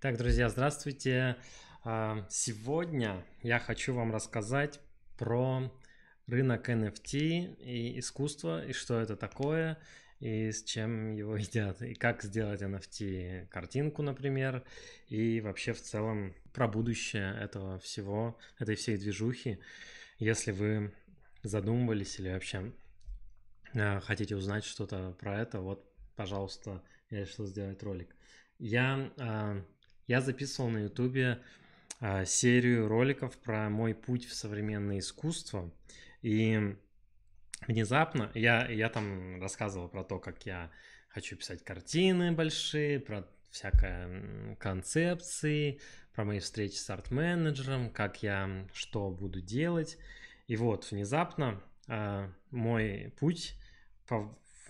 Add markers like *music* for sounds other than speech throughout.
Так, друзья, здравствуйте. А, сегодня я хочу вам рассказать про рынок NFT и искусство, и что это такое, и с чем его *laughs* едят, и как сделать NFT картинку, например, и вообще в целом про будущее этого всего, этой всей движухи, если вы задумывались или вообще а, хотите узнать что-то про это, вот, пожалуйста, я решил сделать ролик. Я а, я записывал на ютубе а, серию роликов про мой путь в современное искусство. И внезапно я, я там рассказывал про то, как я хочу писать картины большие, про всякое концепции, про мои встречи с арт-менеджером, как я что буду делать. И вот внезапно э, мой путь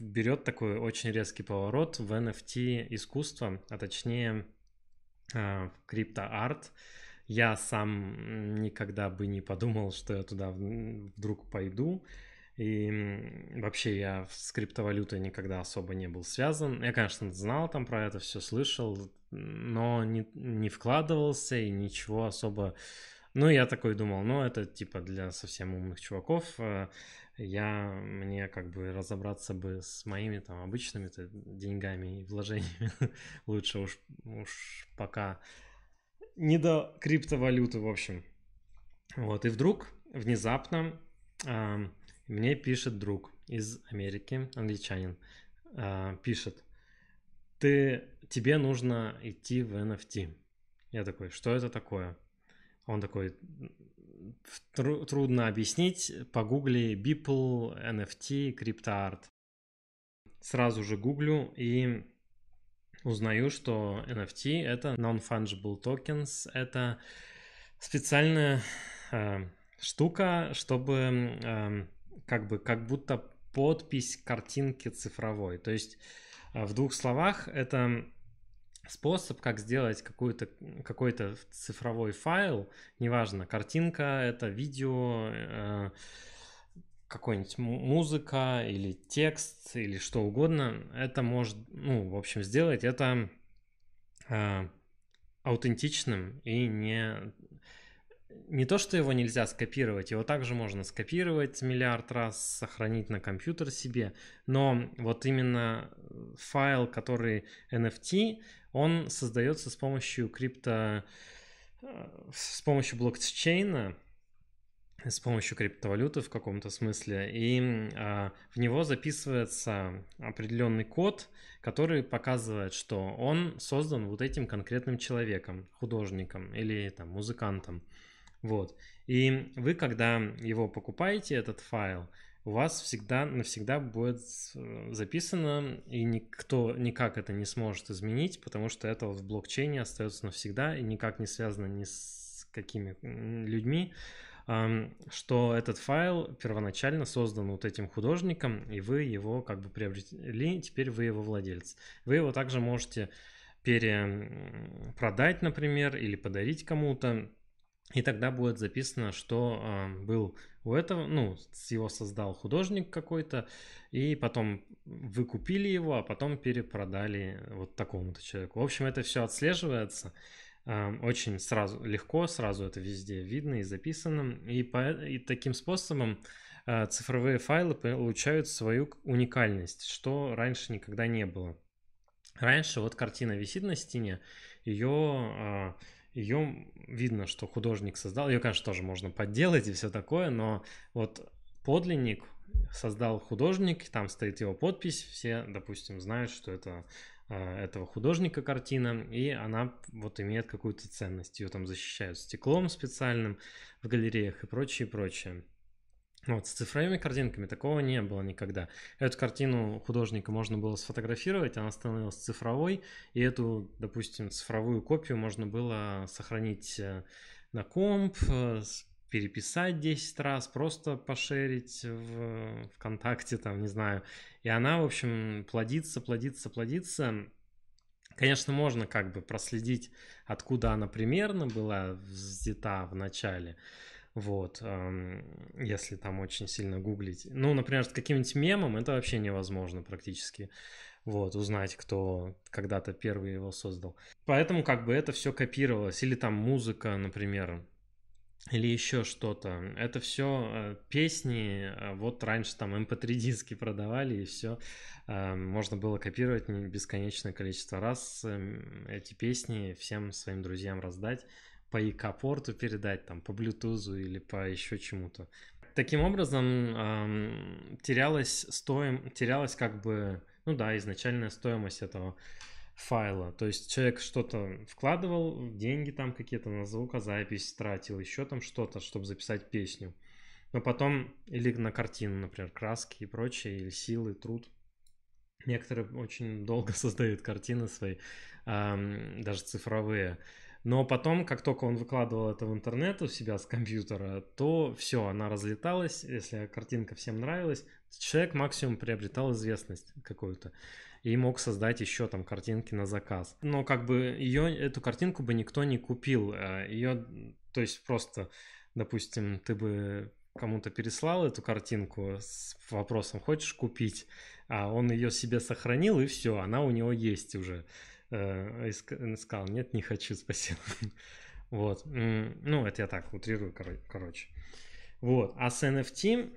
берет такой очень резкий поворот в NFT искусство, а точнее Э, в криптоарт. Я сам никогда бы не подумал, что я туда вдруг пойду. И вообще я с криптовалютой никогда особо не был связан. Я, конечно, знал там про это, все слышал, но не, не вкладывался и ничего особо ну, я такой думал, ну, это типа для совсем умных чуваков. Э, я, мне как бы разобраться бы с моими там обычными деньгами и вложениями *laughs* лучше уж, уж пока не до криптовалюты, в общем. Вот, и вдруг, внезапно, э, мне пишет друг из Америки, англичанин, э, пишет, ты, тебе нужно идти в NFT. Я такой, что это такое? Он такой, трудно объяснить, погугли Beeple, NFT, криптоарт. Сразу же гуглю и узнаю, что NFT — это Non-Fungible Tokens, это специальная э, штука, чтобы э, как бы как будто подпись картинки цифровой. То есть э, в двух словах это способ, как сделать какой-то какой -то цифровой файл, неважно, картинка, это видео, э, какой-нибудь музыка или текст или что угодно, это может, ну, в общем, сделать это э, аутентичным и не не то, что его нельзя скопировать, его также можно скопировать миллиард раз, сохранить на компьютер себе, но вот именно файл, который NFT, он создается с помощью крипто... Э, с помощью блокчейна, с помощью криптовалюты в каком-то смысле, и э, в него записывается определенный код, который показывает, что он создан вот этим конкретным человеком, художником или там музыкантом. Вот. И вы, когда его покупаете, этот файл, у вас всегда навсегда будет э, записано, и никто никак это не сможет изменить, потому что это в блокчейне остается навсегда и никак не связано ни с какими людьми, что этот файл первоначально создан вот этим художником, и вы его как бы приобрели, теперь вы его владелец. Вы его также можете перепродать, например, или подарить кому-то, и тогда будет записано, что э, был у этого, ну, его создал художник какой-то, и потом выкупили его, а потом перепродали вот такому-то человеку. В общем, это все отслеживается э, очень сразу, легко, сразу это везде видно и записано. И, по, и таким способом э, цифровые файлы получают свою уникальность, что раньше никогда не было. Раньше вот картина висит на стене, ее... Э, ее видно, что художник создал. Ее, конечно, тоже можно подделать и все такое, но вот подлинник создал художник, там стоит его подпись, все, допустим, знают, что это э, этого художника картина, и она вот имеет какую-то ценность. Ее там защищают стеклом специальным в галереях и прочее, прочее. Ну вот, с цифровыми картинками такого не было никогда. Эту картину художника можно было сфотографировать, она становилась цифровой, и эту, допустим, цифровую копию можно было сохранить э, на комп, э, переписать 10 раз, просто пошерить в э, ВКонтакте, там, не знаю. И она, в общем, плодится, плодится, плодится. Конечно, можно как бы проследить, откуда она примерно была взята в начале, вот, если там очень сильно гуглить. Ну, например, с каким-нибудь мемом это вообще невозможно практически. Вот, узнать, кто когда-то первый его создал. Поэтому как бы это все копировалось. Или там музыка, например, или еще что-то. Это все э, песни, э, вот раньше там mp3 эм диски продавали, и все. Э, можно было копировать бесконечное количество раз эм, эти песни, всем своим друзьям раздать по ИК-порту передать, там, по Bluetooth или по еще чему-то. Таким образом, эм, терялась, стоимость терялась как бы, ну да, изначальная стоимость этого файла. То есть человек что-то вкладывал, деньги там какие-то на звукозапись а тратил, еще там что-то, чтобы записать песню. Но потом, или на картину, например, краски и прочее, или силы, труд. Некоторые очень долго *laughs* создают картины свои, даже цифровые. Но потом, как только он выкладывал это в интернет у себя с компьютера, то все, она разлеталась. Если картинка всем нравилась, человек максимум приобретал известность какую-то и мог создать еще там картинки на заказ. Но как бы ее, эту картинку бы никто не купил. А ее, то есть просто, допустим, ты бы кому-то переслал эту картинку с вопросом «хочешь купить?», а он ее себе сохранил, и все, она у него есть уже э, сказал, нет, не хочу, спасибо. *laughs* Вот. Ну, это я так утрирую, короче. Вот. А с NFT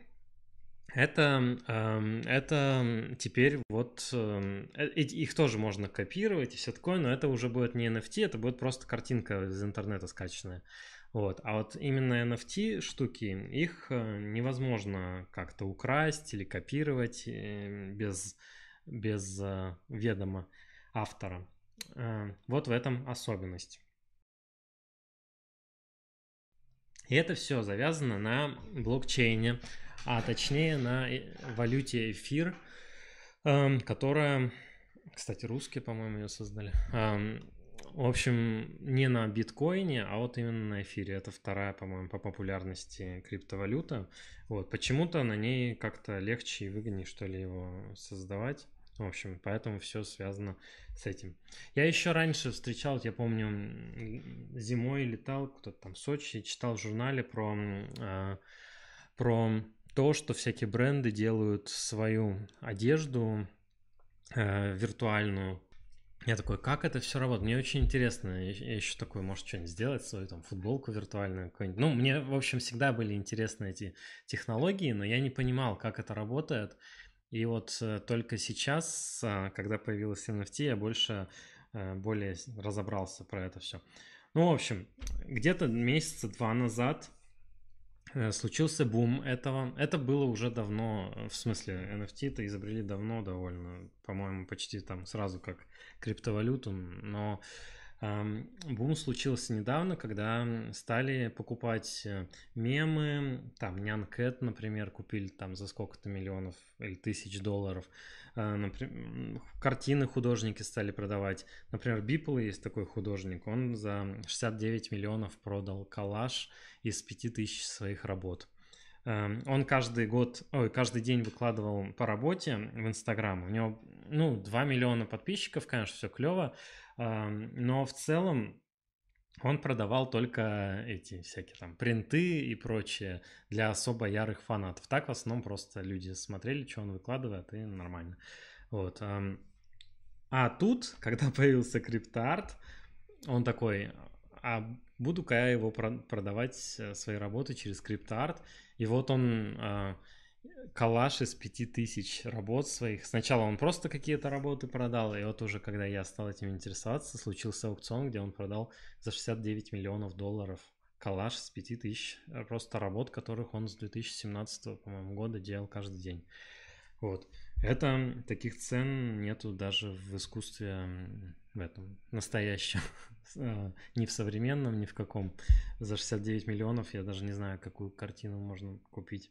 это, эм, это теперь вот... Эм, э, их тоже можно копировать и все такое, но это уже будет не NFT, это будет просто картинка из интернета скачанная. Вот. А вот именно NFT штуки, их э, невозможно как-то украсть или копировать э, без, без ведома автора. Э, вот в этом особенность. И это все завязано на блокчейне, а точнее на э, валюте эфир, эм, которая, кстати, русские, по-моему, ее создали. Эм, в общем, не на биткоине, а вот именно на эфире. Это вторая, по-моему, по популярности криптовалюта. Вот почему-то на ней как-то легче и выгоднее, что ли, его создавать. В общем, поэтому все связано с этим. Я еще раньше встречал, я помню, зимой летал кто-то там в Сочи, читал в журнале про, а, про то, что всякие бренды делают свою одежду э, виртуальную. Я такой, как это все работает? Мне очень интересно. Я еще такой, может, что-нибудь сделать, свою там футболку виртуальную какую-нибудь. Ну, мне, в общем, всегда были интересны эти технологии, но я не понимал, как это работает. И вот э, только сейчас, а, когда появилась NFT, я больше э, более разобрался про это все. Ну, в общем, где-то месяца два назад э, случился бум этого. Это было уже давно, в смысле, nft это изобрели давно довольно, по-моему, почти там сразу как криптовалюту, но Бум случился недавно, когда стали покупать э, мемы, там Нян например, купили там за сколько-то миллионов или тысяч долларов. А, например, картины художники стали продавать. Например, Бипл есть такой художник, он за 69 миллионов продал коллаж из 5000 своих работ. Он каждый год, ой, каждый день выкладывал по работе в Инстаграм. У него ну, 2 миллиона подписчиков, конечно, все клево, но в целом он продавал только эти всякие там принты и прочее для особо ярых фанатов. Так в основном просто люди смотрели, что он выкладывает, и нормально. Вот. А тут, *laughs* когда появился криптоарт, он такой, а буду-ка я его продавать, э, свои работы через криптоарт. И вот он а, калаш из пяти тысяч работ своих. Сначала он просто какие-то работы продал, и вот уже когда я стал этим интересоваться, случился аукцион, где он продал за 69 миллионов долларов калаш с пяти тысяч э, просто работ, которых он с 2017, по-моему, года делал каждый день. Вот. Это таких цен нету даже в искусстве в этом настоящем, *laughs* э, ни в современном, ни в каком. За 69 миллионов я даже не знаю, какую картину можно купить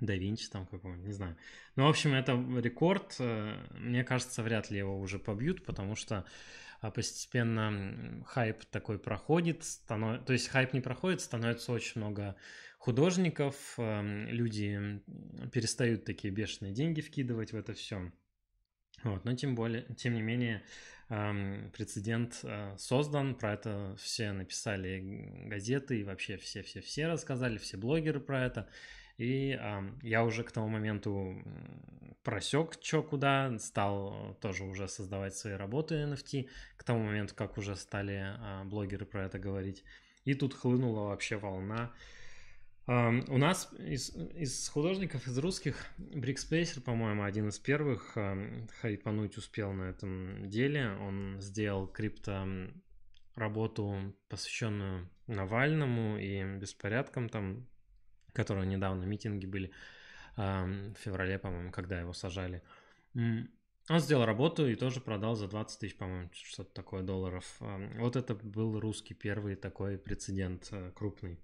да Винчи там какого не знаю. Ну, в общем, это рекорд. Э, мне кажется, вряд ли его уже побьют, потому что а, постепенно хайп такой проходит. Станов... То есть хайп не проходит, становится очень много художников. Эм, люди перестают такие бешеные деньги вкидывать в это все. Вот, но тем более, тем не менее, эм, прецедент э, создан, про это все написали газеты и вообще все-все-все рассказали, все блогеры про это. И э, я уже к тому моменту просек, что куда, стал тоже уже создавать свои работы NFT, к тому моменту, как уже стали э, блогеры про это говорить. И тут хлынула вообще волна. Э, у нас из, из художников, из русских, Брикспейсер, по-моему, один из первых э, хайпануть успел на этом деле. Он сделал крипто работу, посвященную Навальному и беспорядкам там которого недавно митинги были в феврале, по-моему, когда его сажали. Он сделал работу и тоже продал за 20 тысяч, по-моему, что-то такое долларов. Вот это был русский первый такой прецедент э, крупный.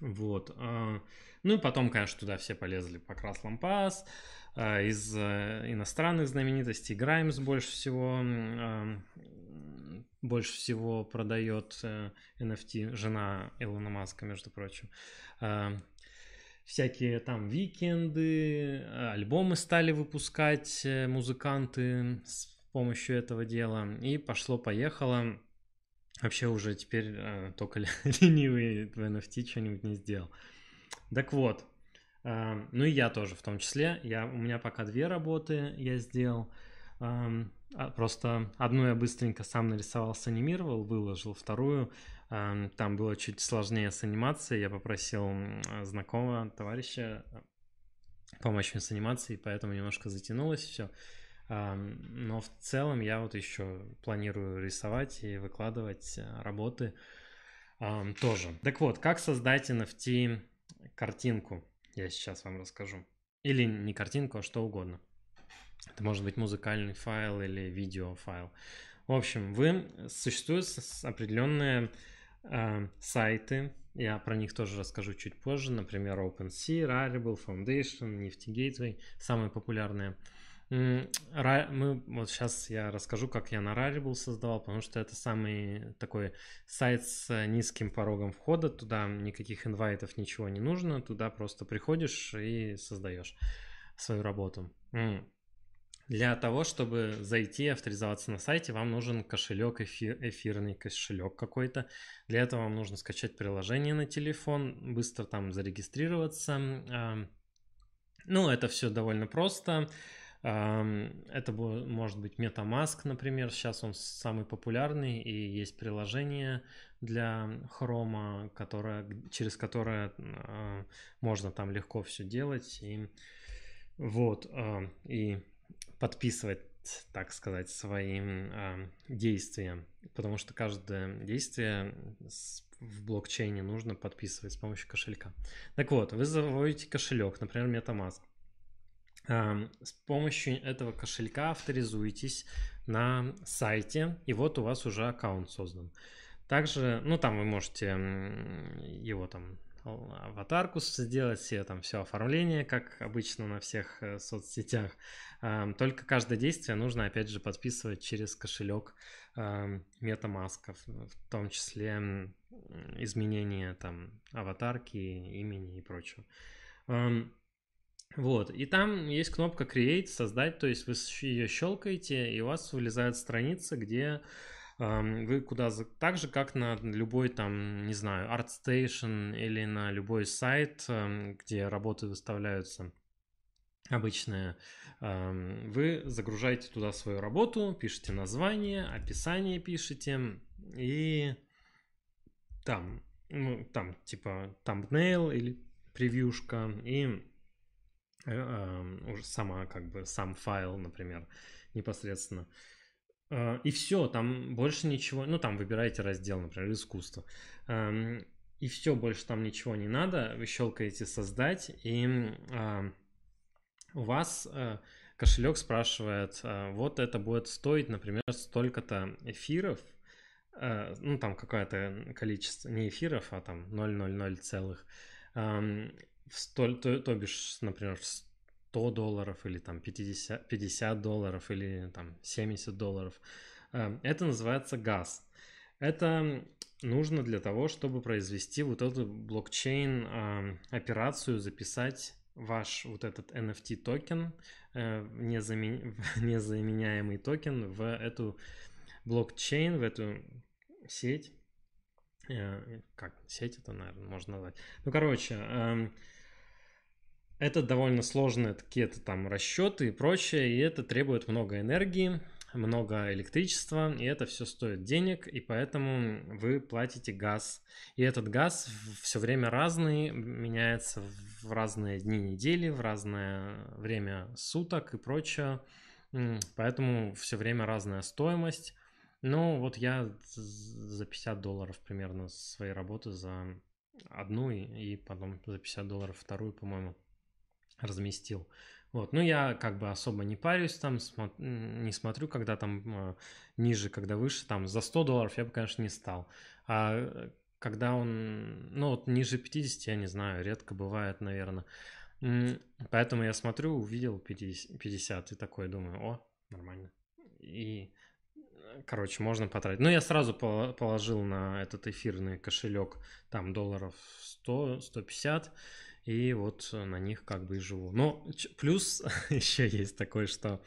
Вот. А, ну и потом, конечно, туда все полезли по Покрас Пас, а, из э, иностранных знаменитостей Граймс больше всего больше всего продает NFT, э, жена Илона Маска, между прочим. А, всякие там викенды, альбомы стали выпускать э, музыканты с помощью этого дела. И пошло-поехало. Вообще уже теперь э, только *laughs* ленивый в NFT что-нибудь не сделал. Так вот, э, ну и я тоже в том числе. Я, у меня пока две работы я сделал. Э, просто одну я быстренько сам нарисовал, санимировал, выложил. Вторую э, там было чуть сложнее с анимацией. Я попросил знакомого товарища э, помочь мне с анимацией, поэтому немножко затянулось все. Но в целом я вот еще планирую рисовать и выкладывать э, работы тоже. Так вот, как создать NFT картинку? Я сейчас вам расскажу. Или не картинку, а что угодно. Это может быть музыкальный файл или видеофайл. В общем, вы э, существуют определенные э, сайты, я про них тоже расскажу чуть позже, например, OpenSea, Rarible, Foundation, Nifty Gateway, самые популярные. Э, мы, вот сейчас я расскажу, как я на Rarible создавал, потому что это самый такой сайт с низким порогом входа, туда никаких инвайтов, ничего не нужно, туда просто приходишь и создаешь свою работу. Для того, чтобы зайти и авторизоваться на сайте, вам нужен кошелек, эфир, эфирный кошелек какой-то. Для этого вам нужно скачать приложение на телефон, быстро там зарегистрироваться. Ну, это все довольно просто. Это может быть MetaMask, например. Сейчас он самый популярный, и есть приложение для Chrome, которое, через которое можно там легко все делать. И, вот, и подписывать так сказать, своим э, действиям, потому что каждое действие в блокчейне нужно подписывать с помощью кошелька. Так вот, вы заводите кошелек, например, MetaMask, Эм, с помощью этого кошелька авторизуетесь на сайте, и вот у вас уже аккаунт создан. Также, ну там вы можете его там а, аватарку сделать, все там все оформление, как обычно на всех э, соцсетях. Эм, только каждое действие нужно, опять же, подписывать через кошелек эм, MetaMask, в том числе изменения там аватарки, имени и прочего. Вот, и там есть кнопка Create, создать, то есть вы ее щелкаете, и у вас вылезает страница, где э, вы куда так же, как на любой там, не знаю, ArtStation или на любой сайт, э, где работы выставляются обычная, э, эм, вы загружаете туда свою работу, пишете название, описание пишете, и там, ну, там типа thumbnail или превьюшка, и Э, а, уже сама как бы сам файл, например, непосредственно. А, и все, там больше ничего, ну там выбираете раздел, например, искусство. И все, больше там ничего не надо, вы щелкаете создать, и а, у вас э, кошелек спрашивает, вот это будет стоить, например, столько-то эфиров, э, ну там какое-то количество, не эфиров, а там 0,00 целых в 100, то, то бишь, например, в 100 долларов или там 50, 50 долларов или там 70 долларов. Эм, это называется газ. Это нужно для того, чтобы произвести вот эту блокчейн эм, операцию, записать ваш вот этот NFT токен, э, *laughs* незаменяемый токен в эту блокчейн, в эту сеть. Э, как сеть это, наверное, можно назвать. Ну, короче, эм, это довольно сложные какие-то там расчеты и прочее, и это требует много энергии, много электричества, и это все стоит денег, и поэтому вы платите газ. И этот газ все время разный, меняется в разные дни недели, в разное время суток и прочее. Поэтому все время разная стоимость. Ну, вот я за 50 долларов примерно своей работы за одну и, и потом за 50 долларов вторую, по-моему разместил. Вот, ну я как бы особо не парюсь там, не смотрю, когда там а, ниже, когда выше, там за 100 долларов я бы, конечно, не стал. А когда он, ну вот ниже 50, я не знаю, редко бывает, наверное. Поэтому я смотрю, увидел 50, 50 и такой думаю, о, нормально. И, короче, можно потратить. Ну, я сразу положил на этот эфирный кошелек там долларов 100, 150 и вот э, на них как бы и живу. Но плюс *laughs* еще есть такое, что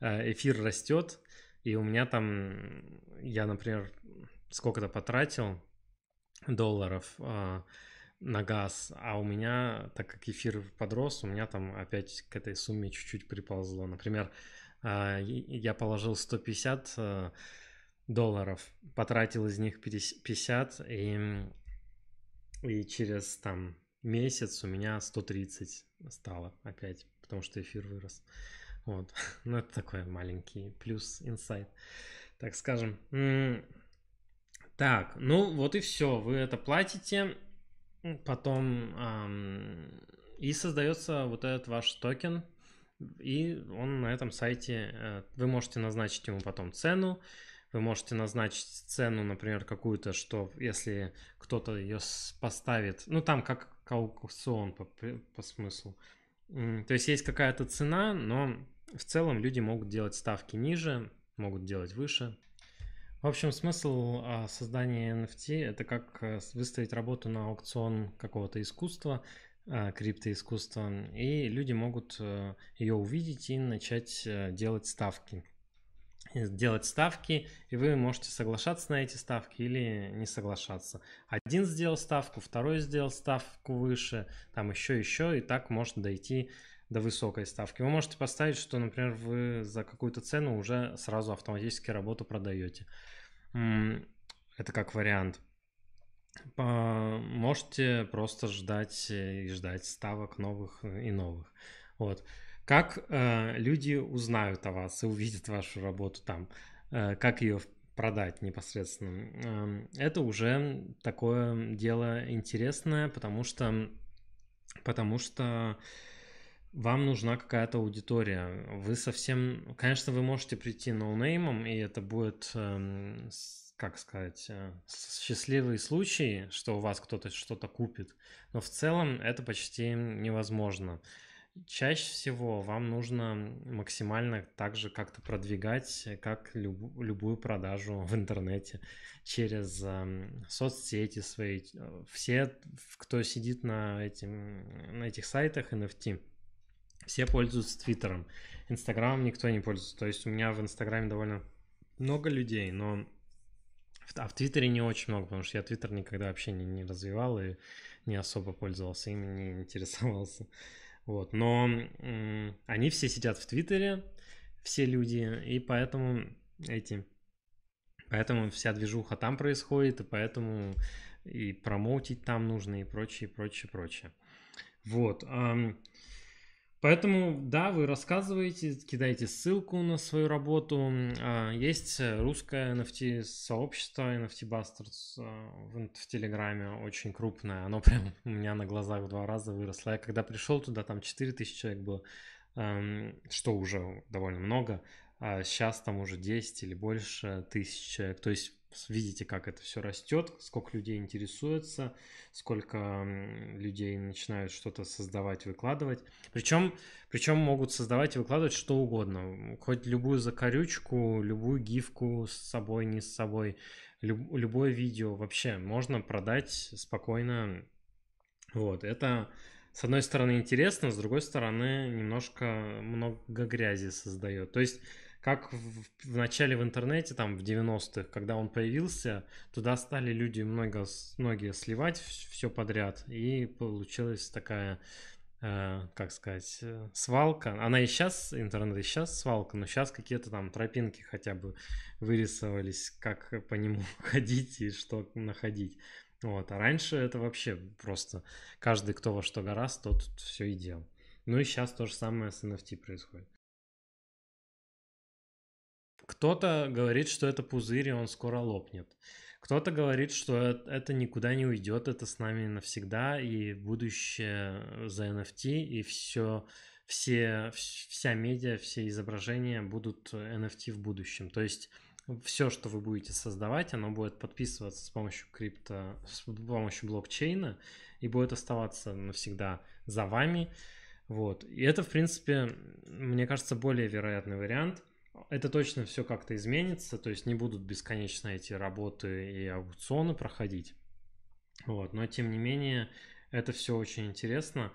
э, эфир растет, и у меня там, я, например, сколько-то потратил долларов э, на газ, а у меня, так как эфир подрос, у меня там опять к этой сумме чуть-чуть приползло. Например, э, я положил 150 э, долларов, потратил из них 50, и, и через там месяц у меня 130 стало опять, потому что эфир вырос. Вот, *laughs* ну это такой маленький плюс инсайт, так скажем. Так, ну вот и все, вы это платите, потом эм, и создается вот этот ваш токен, и он на этом сайте, э, вы можете назначить ему потом цену, вы можете назначить цену, например, какую-то, что если кто-то ее поставит, ну там как аукцион по, по смыслу. То есть есть какая-то цена, но в целом люди могут делать ставки ниже, могут делать выше. В общем, смысл а, создания NFT – это как э, выставить работу на аукцион какого-то искусства, а, криптоискусства, и люди могут э, ее увидеть и начать э, делать ставки делать ставки, и вы можете соглашаться на эти ставки или не соглашаться. Один сделал ставку, второй сделал ставку выше, там еще, еще, и так можно дойти до высокой ставки. Вы можете поставить, что, например, вы за какую-то цену уже сразу автоматически работу продаете. Это как вариант. Можете просто ждать и ждать ставок новых и новых. Вот. Как э, люди узнают о вас и увидят вашу работу там? Э, как ее продать непосредственно? Э, это уже такое дело интересное, потому что, потому что вам нужна какая-то аудитория. Вы совсем... Конечно, вы можете прийти ноунеймом, и это будет, эм, как сказать, э, счастливый случай, что у вас кто-то что-то купит. Но в целом это почти невозможно. Чаще всего вам нужно максимально также как-то продвигать, э, как люб, любую продажу в интернете, через э, соцсети свои. Э, все, кто сидит на, этим, э, на этих сайтах NFT, все пользуются Твиттером. Инстаграмом никто не пользуется. То есть у меня в Инстаграме довольно много людей, но а в Твиттере не очень много, потому что я Твиттер никогда вообще не, не развивал и не особо пользовался, им не интересовался. Вот, но они все сидят в Твиттере, все люди, и поэтому эти... Поэтому вся движуха там происходит, и поэтому и промоутить там нужно, и прочее, прочее, прочее. Вот. Поэтому, да, вы рассказываете, кидаете ссылку на свою работу. А, есть э, русское NFT-сообщество, NFT Bastards а, в Телеграме, очень крупное. Оно *laughs* прям у меня на глазах в два раза выросло. Я когда пришел туда, там 4000 человек было, что уже довольно много а сейчас там уже 10 или больше тысяч человек. То есть видите, как это все растет, сколько людей интересуется, сколько людей начинают что-то создавать, выкладывать. Причем, причем могут создавать и выкладывать что угодно. Хоть любую закорючку, любую гифку с собой, не с собой, люб, любое видео вообще можно продать спокойно. Вот, это с одной стороны интересно, с другой стороны немножко много грязи создает. То есть как в, в начале в интернете, там в 90-х, когда он появился, туда стали люди много, многие сливать все подряд, и получилась такая, э, как сказать, э, свалка. Она и сейчас, интернет и сейчас свалка, но сейчас какие-то там тропинки хотя бы вырисовались, как по нему *laughs* ходить и что находить. Вот, а раньше это вообще просто каждый, кто во что гораст, тот все и делал. Ну и сейчас то же самое с NFT происходит. Кто-то говорит, что это пузырь, и он скоро лопнет. Кто-то говорит, что э, это никуда не уйдет, это с нами навсегда, и будущее э, за NFT, и все, все, вся медиа, все изображения будут NFT э, в будущем. То есть все, что вы будете создавать, оно будет подписываться с помощью крипто, с помощью блокчейна и будет оставаться навсегда за вами. Вот. И это, в принципе, мне кажется, более вероятный вариант это точно все как-то изменится, то есть не будут бесконечно эти работы и аукционы проходить. Вот, но тем не менее, это все очень интересно.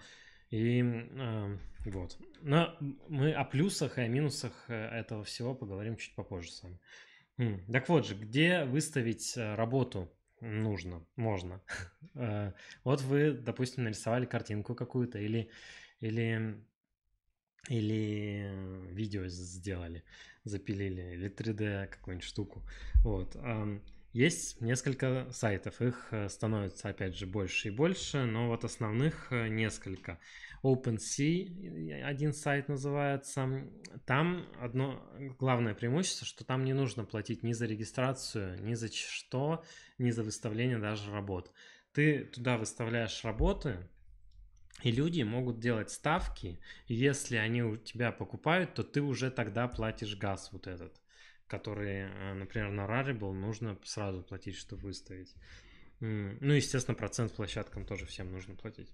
И э, вот. Но мы о плюсах и о минусах э, этого всего поговорим чуть попозже с вами. так вот же, где выставить э, работу нужно, можно. *laughs* Э, вот вы, допустим, нарисовали картинку какую-то или, или или э, видео сделали, запилили, или 3D какую-нибудь штуку. Вот. Есть несколько сайтов, их э, становится опять же больше и больше, но вот основных э, несколько. OpenSea один сайт называется. Там одно главное преимущество, что там не нужно платить ни за регистрацию, ни за что, ни за выставление даже работ. Ты туда выставляешь работы, и люди могут делать ставки, и если они у тебя покупают, то ты уже тогда платишь газ вот этот, который, э, например, на был, нужно сразу платить, чтобы выставить. Ну, естественно, процент площадкам тоже всем нужно платить.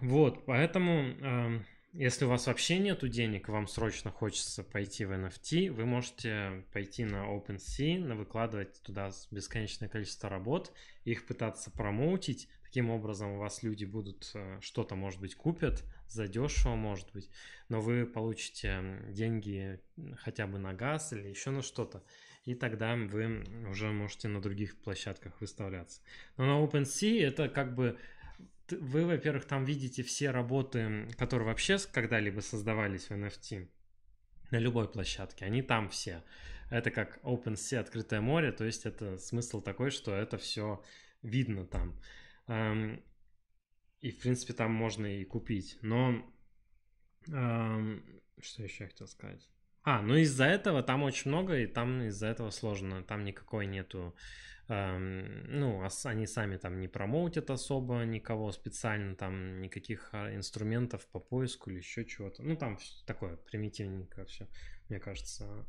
Вот, поэтому, если у вас вообще нету денег, вам срочно хочется пойти в NFT, вы можете пойти на OpenSea, на выкладывать туда бесконечное количество работ, их пытаться промоутить, каким образом у вас люди будут э, что-то, может быть, купят за дешево, может быть, но вы получите деньги хотя бы на газ или еще на что-то, и тогда вы уже можете на других площадках выставляться. Но на OpenSea это как бы вы, во-первых, там видите все работы, которые вообще когда-либо создавались в NFT на любой площадке, они там все. Это как OpenSea, открытое море, то есть это смысл такой, что это все видно там. Эм, и, в принципе, там можно и купить. Но эм, что еще я хотел сказать? А, ну из-за этого там очень много, и там из-за этого сложно. Там никакой нету... Эм, ну, они сами там не промоутят особо никого специально, там никаких а, инструментов по поиску или еще чего-то. Ну, там такое примитивненько все, мне кажется,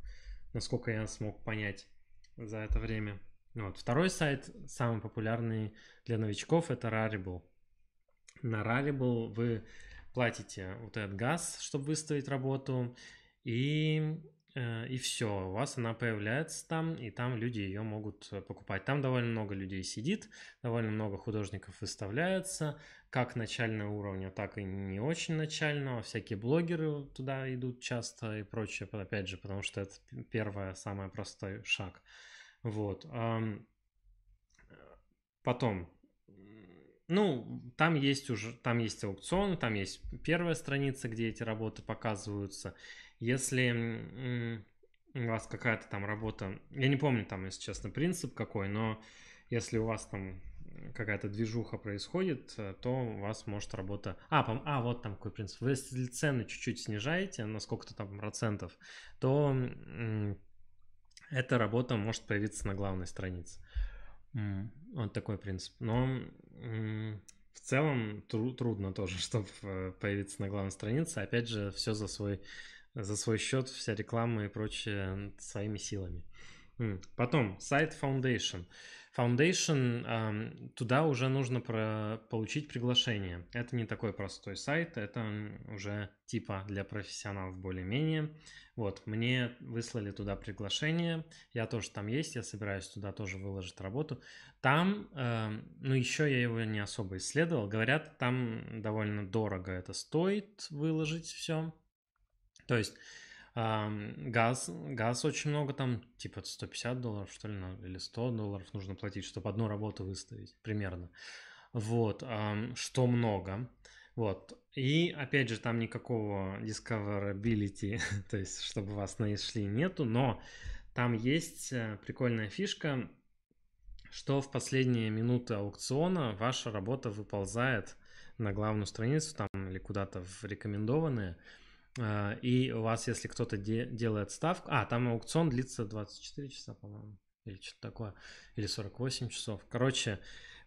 насколько я смог понять за это время. Вот. Второй сайт, самый популярный для новичков, это Rarible. На Rarible вы платите вот этот газ, чтобы выставить работу, и, э, и все, у вас она появляется там, и там люди ее могут э, покупать. Там довольно много людей сидит, довольно много художников выставляется, как начального уровня, так и не очень начального. Всякие блогеры туда идут часто и прочее, опять же, потому что это первое, самый простой шаг. Вот. Потом, ну, там есть уже, там есть аукцион, там есть первая страница, где эти работы показываются. Если у вас какая-то там работа, я не помню там, если честно, принцип какой, но если у вас там какая-то движуха происходит, э, то у вас может работа... А, пом... а вот там какой принцип. Вы, если цены чуть-чуть снижаете на сколько-то там процентов, то эта работа может появиться на главной странице. Вот такой принцип. Но в целом тру- трудно тоже, *laughs* чтобы э, появиться на главной странице. Опять же, все за свой, за свой счет, вся реклама и прочее своими силами. Потом, сайт Foundation. Foundation, туда уже нужно про... получить приглашение. Это не такой простой сайт, это уже типа для профессионалов более-менее. Вот, мне выслали туда приглашение, я тоже там есть, я собираюсь туда тоже выложить работу. Там, ну еще я его не особо исследовал, говорят, там довольно дорого это стоит выложить все. То есть газ, газ очень много там, типа 150 долларов, что ли, или 100 долларов нужно платить, чтобы одну работу выставить, примерно. Вот, что много. Вот. И, опять же, там никакого discoverability, *laughs* то есть, чтобы вас нашли, нету, но там есть э, прикольная фишка, что в последние минуты аукциона ваша работа выползает на главную страницу там или куда-то в рекомендованные, Э, и у вас, если кто-то де- делает ставку... А, там аукцион длится 24 часа, по-моему, или что-то такое, или 48 часов. Короче,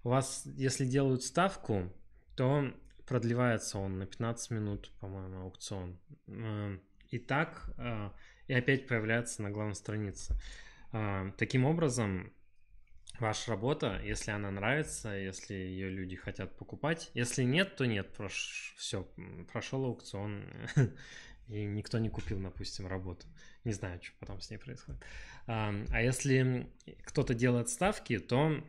у вас, если делают ставку, то продлевается он на 15 минут, по-моему, аукцион. И так, э, и опять появляется на главной странице. Э, таким образом, ваша работа, если она нравится, если ее люди хотят покупать. Если нет, то нет, прош... все, прошел аукцион, *laughs* и никто не купил, допустим, работу. Не знаю, что потом с ней происходит. А, если кто-то делает ставки, то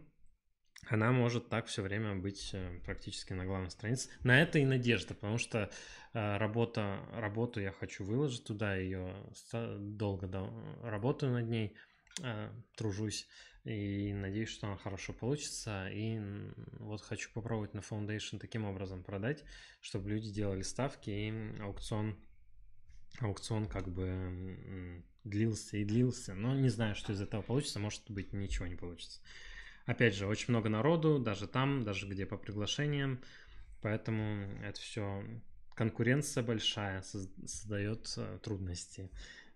она может так все время быть э, практически на главной странице. На это и надежда, потому что э, работа, работу я хочу выложить туда, ее долго работаю над ней, э, тружусь. И надеюсь, что он хорошо получится. И вот хочу попробовать на Foundation таким образом продать, чтобы люди делали ставки и аукцион, аукцион как бы длился и длился. Но не знаю, что из этого получится. Может быть, ничего не получится. Опять же, очень много народу, даже там, даже где по приглашениям. Поэтому это все конкуренция большая, создает э, трудности.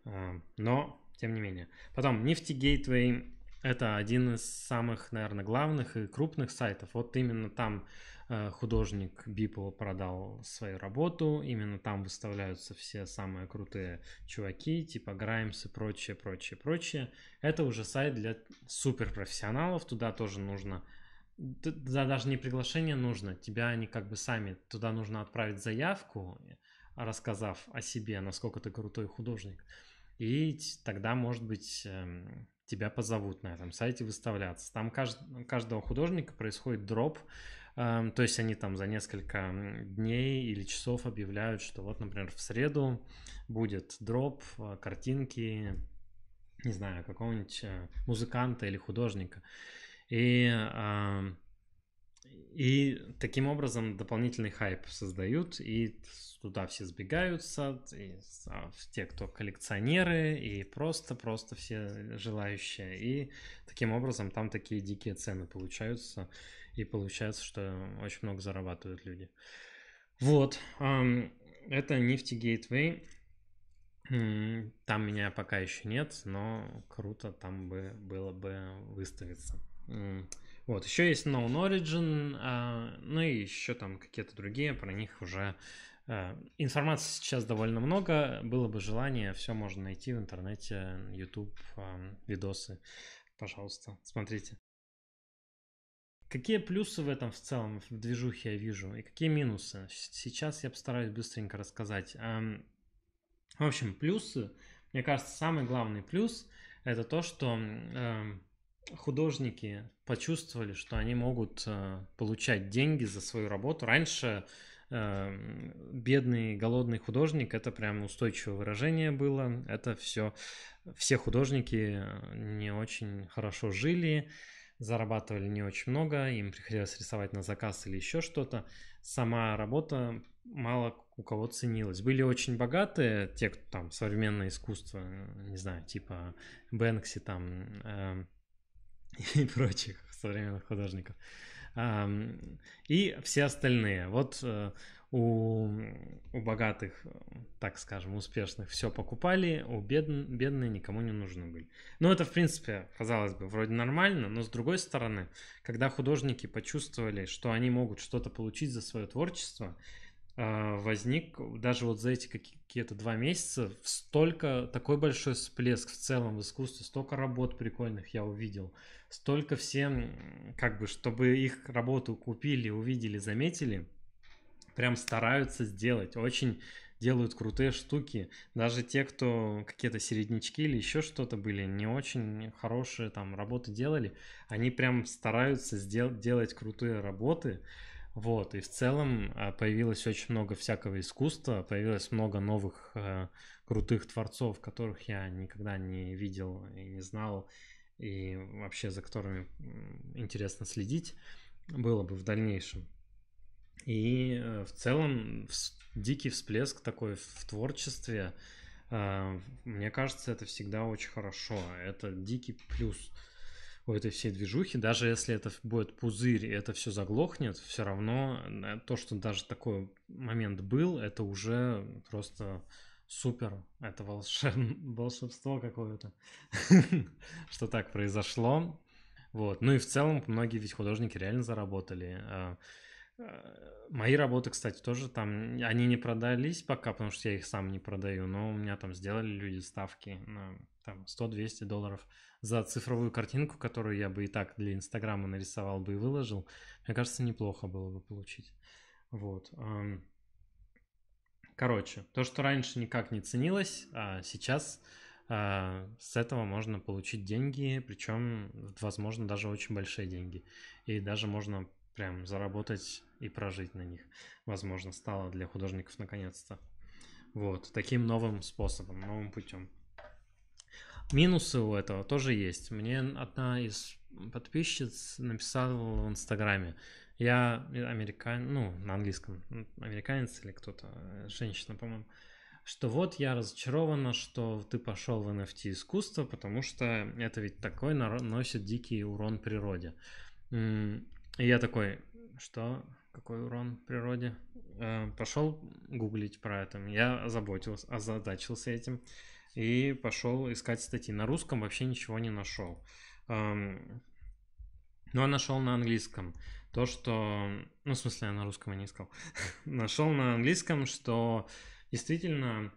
А, но, тем не менее. Потом, Nifty Gateway это один из самых, наверное, главных и крупных сайтов. Вот именно там э, художник Бипл продал свою работу, именно там выставляются все самые крутые чуваки, типа Граймс и прочее, прочее, прочее. Это уже сайт для суперпрофессионалов, туда тоже нужно туда даже не приглашение нужно, тебя они как бы сами, туда нужно отправить заявку, рассказав о себе, насколько ты крутой художник. И тогда, может быть, эм, тебя позовут на этом сайте выставляться. Там кажд... каждого художника происходит дроп, э, то есть они там за несколько дней или часов объявляют, что вот, например, в среду будет дроп э, картинки, не знаю, какого-нибудь э, музыканта или художника. И э, и таким образом дополнительный хайп создают, и туда все сбегаются, и а, те, кто коллекционеры, и просто-просто все желающие. И таким образом там такие дикие цены получаются, и получается, что очень много зарабатывают люди. Вот, это Nifty Gateway. Там меня пока еще нет, но круто там бы было бы выставиться. Вот, еще есть Known Origin, а, ну и еще там какие-то другие, про них уже а, информации сейчас довольно много, было бы желание, все можно найти в интернете, YouTube, а, видосы, пожалуйста, смотрите. Какие плюсы в этом в целом, в движухе я вижу, и какие минусы? Сейчас я постараюсь быстренько рассказать. В общем, плюсы, мне кажется, самый главный плюс – это то, что художники почувствовали, что они могут э, получать деньги за свою работу. Раньше эм, бедный голодный художник это прям устойчивое выражение было это все все художники э, не очень хорошо жили зарабатывали не очень много им приходилось рисовать на заказ или еще что-то сама работа мало у кого ценилась были очень богатые те кто там современное искусство э, не знаю типа Бэнкси там эм, и *laughs* прочих современных художников. И все остальные. Вот э, у, у богатых, так скажем, успешных все покупали, у бедн бедные никому не нужны были. Ну, это, в принципе, казалось бы, вроде нормально, но с другой стороны, когда художники почувствовали, что они могут что-то получить за свое творчество, а, возник даже вот за эти какие-то два месяца столько, такой большой всплеск в целом в искусстве, столько работ прикольных я увидел, столько всем, как бы, чтобы их работу купили, увидели, заметили, прям стараются сделать, очень делают крутые штуки. Даже те, кто какие-то середнячки или еще что-то были, не очень хорошие там работы делали, они прям стараются сделать, делать крутые работы. Вот, и в целом а, появилось очень много всякого искусства, появилось много новых э, крутых творцов, которых я никогда не видел и не знал, и вообще за которыми интересно следить было бы в дальнейшем. И э, в целом дикий всплеск такой в творчестве, э, мне кажется, это всегда очень хорошо, это дикий плюс – у этой всей движухи, даже если это будет пузырь и это все заглохнет, все равно э, то, что даже такой момент был, это уже просто супер, это волшеб... *laughs* волшебство какое-то, *laughs* что так произошло. Вот. Ну и в целом многие ведь художники реально заработали. А, Э, мои работы, кстати, тоже там, они не продались пока, потому что я их сам не продаю, но у меня там сделали люди ставки на там 100-200 долларов за цифровую картинку, которую я бы и так для Инстаграма нарисовал бы и выложил. Мне кажется, неплохо было бы получить. Вот. Короче, то, что раньше никак не ценилось, а сейчас а, с этого можно получить деньги, причем, возможно, даже очень большие деньги. И даже можно прям заработать и прожить на них, возможно, стало для художников наконец-то. Вот, таким новым способом, новым путем. Минусы у этого тоже есть. Мне одна из подписчиц написала в Инстаграме. Я американец, ну, на английском, американец или кто-то, женщина, по-моему, что вот я разочарована, что ты пошел в NFT искусство, потому что это ведь такой наносит дикий урон природе. И я такой, что какой урон природе. Э, пошел гуглить про это. Я озаботился, озадачился этим и пошел искать статьи. На русском вообще ничего не нашел. Эм, Но ну, а нашел на английском то, что... Ну, в смысле, я на русском и не искал. *laughs* нашел на английском, что действительно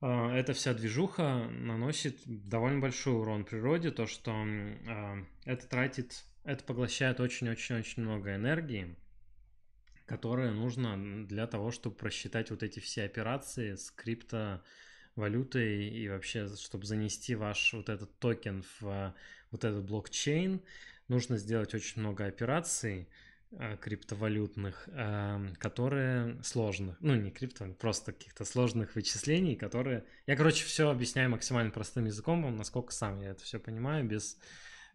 э, эта вся движуха наносит довольно большой урон природе, то, что э, это тратит, это поглощает очень-очень-очень много энергии, которое нужно для того, чтобы просчитать вот эти все операции с криптовалютой и вообще, чтобы занести ваш вот этот токен в вот этот блокчейн, нужно сделать очень много операций э, криптовалютных, эм, которые сложных, ну не крипто, просто каких-то сложных вычислений, которые... Я, короче, все объясняю максимально простым языком, насколько сам я это все понимаю, без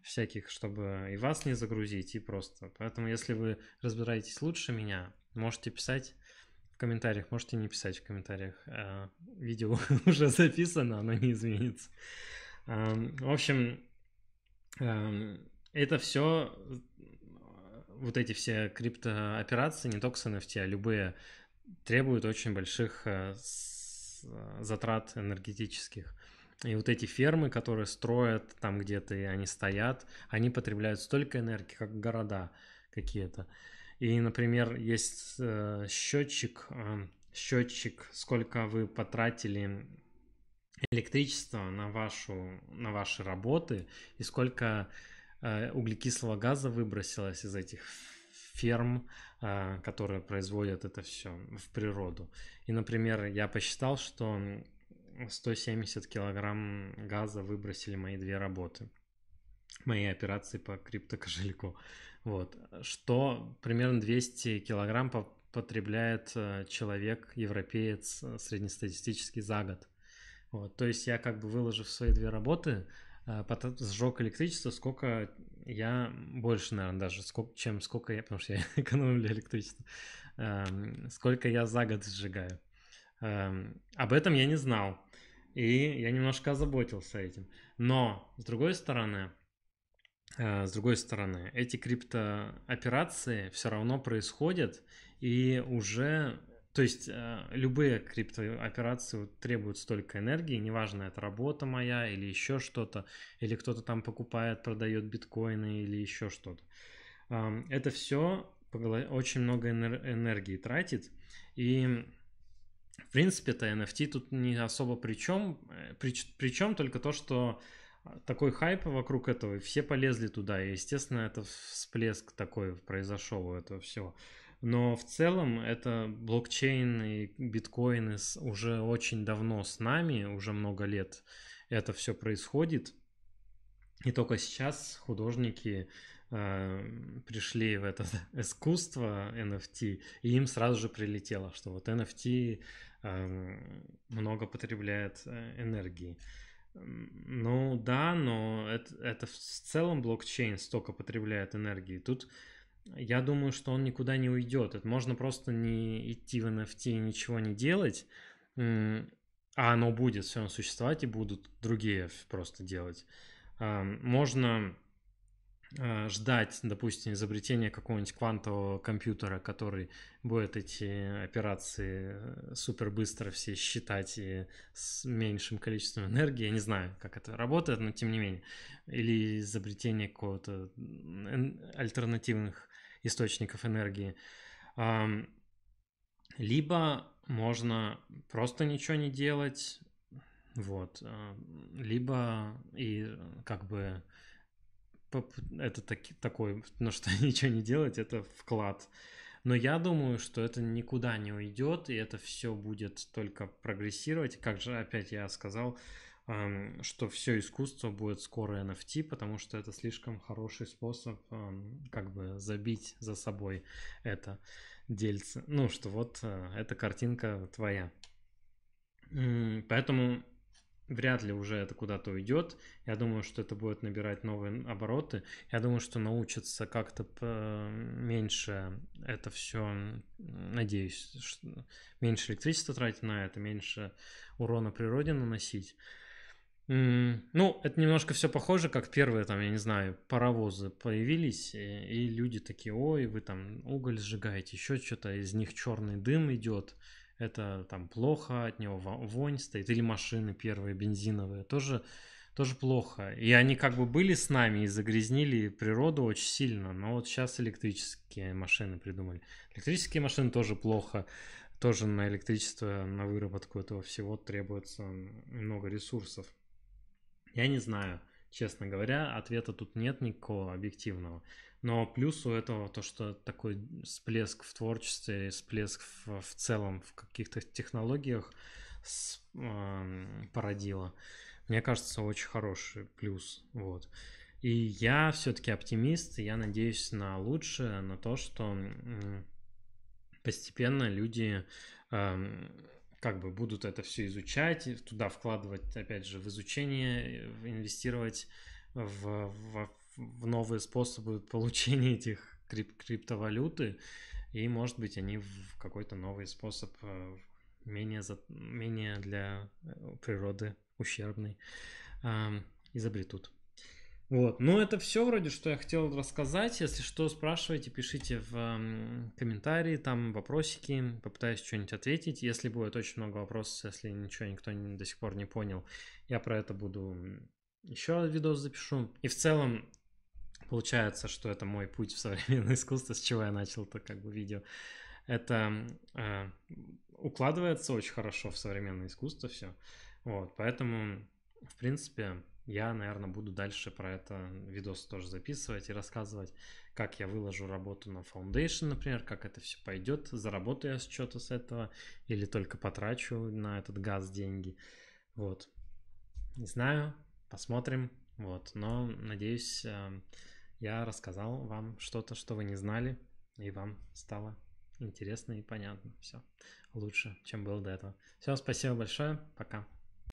всяких, чтобы и вас не загрузить, и просто. Поэтому, если вы разбираетесь лучше меня, можете писать в комментариях, можете не писать в комментариях. Э, видео *laughs* уже записано, оно не изменится. Эм, в общем, эм, это все, вот эти все криптооперации, не только с NFT, а любые, требуют очень больших э, э, затрат энергетических. И вот эти фермы, которые строят там где-то, и они стоят, они потребляют столько энергии, как города какие-то. И, например, есть э, счетчик, э, счетчик, сколько вы потратили электричества на, вашу, на ваши работы и сколько э, углекислого газа выбросилось из этих ферм, э, которые производят это все в природу. И, например, я посчитал, что 170 килограмм газа выбросили мои две работы мои операции по криптокошельку. Вот. Что примерно 200 килограмм потребляет э, человек, европеец, э, среднестатистический за год. Вот. То есть я как бы выложив свои две работы, э, потом сжег электричество, сколько я больше, наверное, даже, сколько, чем сколько я, потому что я *laughs* экономлю электричество, эм, сколько я за год сжигаю. Эм, об этом я не знал. И я немножко озаботился этим. Но, с другой стороны, э, с другой стороны, эти криптооперации все равно происходят, и уже, то есть э, любые криптооперации требуют столько энергии, неважно, это работа моя или еще что-то, или кто-то там покупает, продает биткоины или еще что-то. Эм, это все очень много энергии тратит, и в принципе-то NFT тут не особо при чем. Э, Прич, причем только то, что а, такой хайп вокруг этого, и все полезли туда, и, естественно, это всплеск такой произошел у этого всего. Но в целом это блокчейн и биткоины уже очень давно с нами, уже много лет это все происходит. И только сейчас художники э, пришли в это *laughs* искусство NFT, и им сразу же прилетело, что вот NFT э, эм, много потребляет э, энергии. Ну да, но это, это в целом блокчейн столько потребляет энергии. Тут я думаю, что он никуда не уйдет. Это можно просто не идти в NFT и ничего не делать, а оно будет все равно существовать, и будут другие просто делать. Эм, можно Э, ждать, допустим, изобретения какого-нибудь квантового компьютера, который будет эти операции э, супер быстро все считать и с меньшим количеством энергии. Я не знаю, как это работает, но тем не менее. Или изобретение какого-то альтернативных источников энергии. Либо можно просто ничего не делать, вот, э, либо и как бы это так, такой, *laughs* ну что *laughs* ничего не делать, это вклад. Но я думаю, что это никуда не уйдет, и это все будет только прогрессировать. Как же опять я сказал, эм, что все искусство будет скоро NFT, потому что это слишком хороший способ эм, как бы забить за собой это дельце. Ну, что вот э, эта картинка твоя. Поэтому вряд ли уже это куда-то уйдет. Я думаю, что это будет набирать новые обороты. Я думаю, что научатся как-то меньше это все, надеюсь, меньше электричества тратить на это, меньше урона природе наносить. Ну, это немножко все похоже, как первые, там, я не знаю, паровозы появились, и, э, и люди такие, ой, вы там уголь сжигаете, еще что-то, из них черный дым идет, это там плохо, от него вонь стоит, или машины первые бензиновые, тоже, тоже плохо. И они как бы были с нами и загрязнили природу очень сильно, но вот сейчас электрические машины придумали. Электрические машины тоже плохо, тоже на электричество, на выработку этого всего требуется много ресурсов. Я не знаю, честно говоря, ответа тут нет никакого объективного. Но плюс у этого то, что такой всплеск в творчестве, всплеск в, в целом в каких-то технологиях с, э, породило, мне кажется, очень хороший плюс. Вот. И я все-таки оптимист, и я надеюсь на лучшее, на то, что постепенно люди э, как бы будут это все изучать, туда вкладывать, опять же, в изучение, э, инвестировать в, во в новые способы *laughs* получения этих крип криптовалюты, и, может быть, они в какой-то новый способ э, менее, за, менее для э, природы ущербный эм, изобретут. Вот, ну это все вроде, что я хотел рассказать. Если что, спрашивайте, пишите в эм, комментарии, там вопросики, попытаюсь что-нибудь ответить. Если будет очень много вопросов, если ничего никто до сих пор не понял, я про это буду еще видос запишу. И в целом Получается, что это мой путь в современное *laughs* искусство, с чего я начал-то как бы видео. Это э, укладывается очень хорошо в современное искусство все. Вот, поэтому, в принципе, я, наверное, буду дальше про это видос тоже записывать и рассказывать, как я выложу работу на Foundation, например, как это все пойдет, заработаю я что-то с этого или только потрачу на этот газ деньги. Вот. Не знаю, посмотрим. Вот, но надеюсь, а, я рассказал вам что-то, что вы не знали, и вам стало интересно и понятно все лучше, чем было до этого. Все, спасибо большое, пока.